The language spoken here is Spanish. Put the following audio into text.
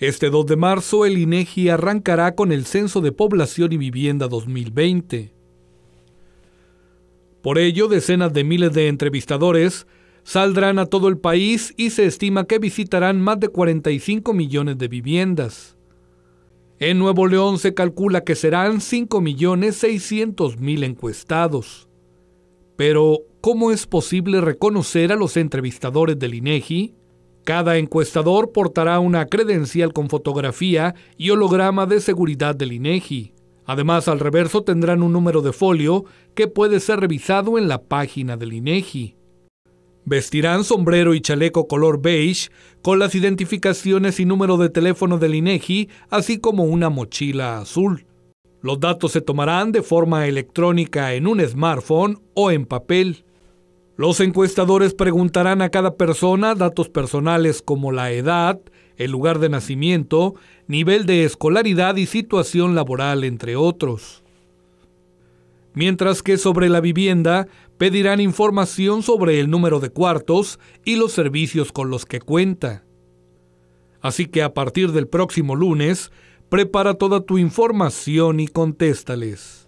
Este 2 de marzo, el INEGI e arrancará con el Censo de Población y Vivienda 2020. Por ello, decenas de miles de entrevistadores saldrán a todo el país y se estima que visitarán más de 45 millones de viviendas. En Nuevo León se calcula que serán 5.600.000 encuestados. Pero, ¿cómo es posible reconocer a los entrevistadores del INEGI? Cada encuestador portará una credencial con fotografía y holograma de seguridad del INEGI. Además, al reverso tendrán un número de folio que puede ser revisado en la página del INEGI. Vestirán sombrero y chaleco color beige con las identificaciones y número de teléfono del INEGI, así como una mochila azul. Los datos se tomarán de forma electrónica en un smartphone o en papel. Los encuestadores preguntarán a cada persona datos personales como la edad, el lugar de nacimiento, nivel de escolaridad y situación laboral, entre otros. Mientras que sobre la vivienda pedirán información sobre el número de cuartos y los servicios con los que cuenta. Así que a partir del próximo lunes, prepara toda tu información y contéstales.